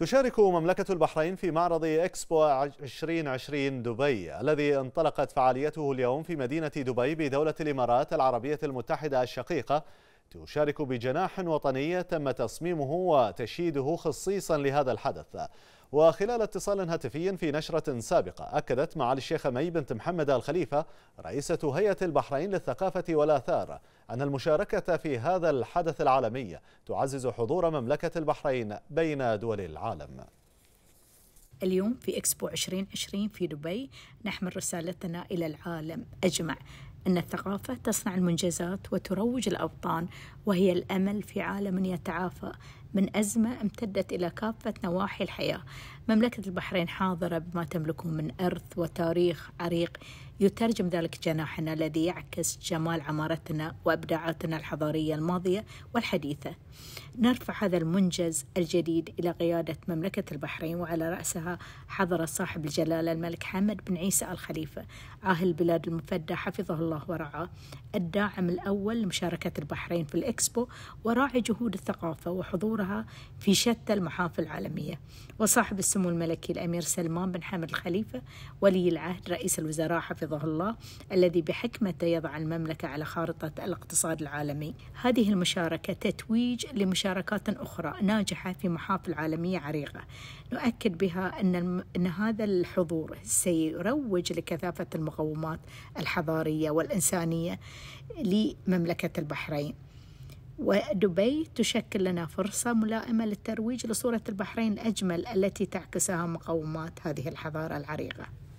تشارك مملكة البحرين في معرض إكسبو 2020 دبي الذي انطلقت فعاليته اليوم في مدينة دبي بدولة الإمارات العربية المتحدة الشقيقة تشارك بجناح وطني تم تصميمه وتشييده خصيصا لهذا الحدث وخلال اتصال هاتفي في نشرة سابقة أكدت معالي الشيخة مي بنت محمد الخليفة رئيسة هيئة البحرين للثقافة والآثار أن المشاركة في هذا الحدث العالمي تعزز حضور مملكة البحرين بين دول العالم اليوم في إكسبو 2020 في دبي نحمل رسالتنا إلى العالم أجمع أن الثقافة تصنع المنجزات وتروج الأوطان وهي الأمل في عالم يتعافى من أزمة امتدت إلى كافة نواحي الحياة مملكة البحرين حاضرة بما تملكه من إرث وتاريخ عريق يترجم ذلك جناحنا الذي يعكس جمال عمارتنا وإبداعاتنا الحضارية الماضية والحديثة نرفع هذا المنجز الجديد إلى قيادة مملكة البحرين وعلى رأسها حضر صاحب الجلالة الملك حمد بن عيسى الخليفة عاهل البلاد المفدى حفظه الله ورعاه الداعم الأول لمشاركة البحرين في الإكسبو وراعي جهود الثقافة وحضور حضورها في شتى المحافل العالمية وصاحب السمو الملكي الأمير سلمان بن حمد الخليفة ولي العهد رئيس الوزراء حفظه الله الذي بحكمته يضع المملكة على خارطة الاقتصاد العالمي هذه المشاركة تتويج لمشاركات أخرى ناجحة في محافل عالمية عريقة نؤكد بها أن, الم... أن هذا الحضور سيروج لكثافة المقومات الحضارية والإنسانية لمملكة البحرين ودبي تشكل لنا فرصة ملائمة للترويج لصورة البحرين الأجمل التي تعكسها مقومات هذه الحضارة العريقة